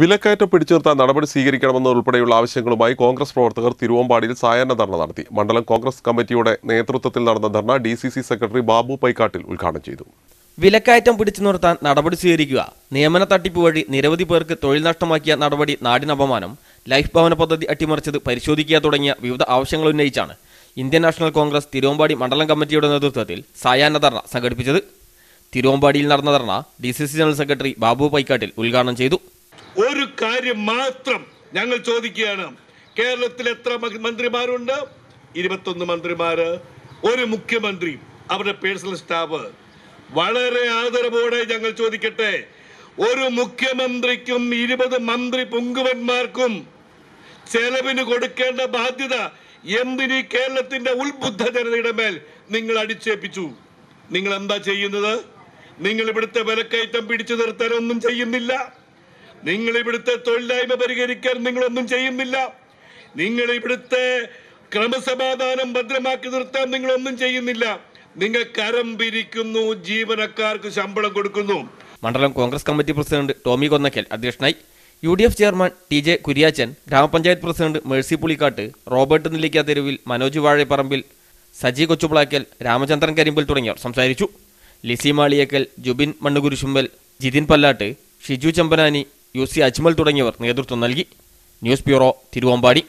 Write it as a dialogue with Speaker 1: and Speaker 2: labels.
Speaker 1: വിലക്കയറ്റം പിടിച്ചുനിർത്താൻ നടപടി സ്വീകരിക്കണമെന്നുൾപ്പെടെയുള്ള ആവശ്യങ്ങളുമായി കോൺഗ്രസ് പ്രവർത്തകർ തിരുവമ്പാടിയിൽ സായാഹ്ന ധർണ നടത്തി മണ്ഡലം കോൺഗ്രസ് കമ്മിറ്റിയുടെ നേതൃത്വത്തിൽ നടന്ന dharna D C C secretary Babu Paikattil ഉദ്ഘാടനം ചെയ്തു
Speaker 2: വിലക്കയറ്റം പിടിച്ചു നിർത്താൻ നടപടി സ്വീകരിക്കുക നിയമന തട്ടിപ്പ് വഴി നിരവധി പേർക്ക് തൊഴിൽ നഷ്ടമാക്കിയ നടപടി നാടിനപമാനം ലൈഫ് ഭവന പദ്ധതി അട്ടിമറിച്ചത് പരിശോധിക്കുക തുടങ്ങിയ വിവിധ ആവശ്യങ്ങൾ ഉന്നയിച്ചാണ് ഇന്ത്യൻ നാഷണൽ കോൺഗ്രസ് തിരുവമ്പാടി മണ്ഡലം കമ്മിറ്റിയുടെ നേതൃത്വത്തിൽ സായാഹ്ന ധർണ സംഘടിപ്പിച്ചത് തിരുവമ്പാടിയിൽ നടന്ന dharna D C C general secretary Babu Paikattil ഉദ്ഘാടനം ചെയ്തു
Speaker 3: ഒരു കാര്യം മാത്രം ഞങ്ങൾ ചോദിക്കുകയാണ് കേരളത്തിൽ എത്ര മന്ത്രിമാരുണ്ട് ഇരുപത്തൊന്ന് മന്ത്രിമാര് ഒരു മുഖ്യമന്ത്രി അവരുടെ പേഴ്സണൽ സ്റ്റാഫ് വളരെ ആദരവോടെ ഞങ്ങൾ ചോദിക്കട്ടെ ഒരു മുഖ്യമന്ത്രിക്കും ഇരുപത് മന്ത്രി പൊങ്കുവന്മാർക്കും ചെലവിന് കൊടുക്കേണ്ട ബാധ്യത എന്തിന് കേരളത്തിന്റെ ഉത്ബുദ്ധ ജനതയുടെ മേൽ നിങ്ങൾ അടിച്ചേപ്പിച്ചു നിങ്ങൾ എന്താ ചെയ്യുന്നത് നിങ്ങൾ ഇവിടുത്തെ വിലക്കയറ്റം പിടിച്ചു നിർത്താനൊന്നും ചെയ്യുന്നില്ല നിങ്ങൾ ഇവിടുത്തെ തൊഴിലായ്മ പരിഹരിക്കാൻ നിങ്ങളൊന്നും ചെയ്യുന്നില്ല നിങ്ങൾ ഇവിടുത്തെ ക്രമസമാധാനം ഭദ്രമാക്കി നിർത്താൻ നിങ്ങളൊന്നും ചെയ്യുന്നില്ല നിങ്ങൾ കരം പിരിക്കുന്നു ജീവനക്കാർക്ക് ശമ്പളം കൊടുക്കുന്നു
Speaker 2: മണ്ഡലം കോൺഗ്രസ് കമ്മിറ്റി പ്രസിഡന്റ് ടോമി കൊന്നക്കൽ അധ്യക്ഷനായി U D F chairman T J Kuriachan ഗ്രാമപഞ്ചായത്ത് പ്രസിഡന്റ് മേഴ്സി പുളിക്കാട്ട് റോബർട്ട് നെല്ലിക്ക തെരുവിൽ മനോജ് വാഴപ്പറമ്പിൽ സജി കൊച്ചുപ്ളാക്കൽ രാമചന്ദ്രൻ കരിമ്പിൽ തുടങ്ങിയവർ സംസാരിച്ചു ലിസി മാളിയക്കൽ ജുബിൻ മണ്ണുകുരിശുമ്പൽ ജിതിൻ പല്ലാട്ട് ഷിജു ചമ്പനാനി യു സി അജ്മൽ തുടങ്ങിയവർ നേതൃത്വം നൽകി ന്യൂസ് ബ്യൂറോ തിരുവമ്പാടി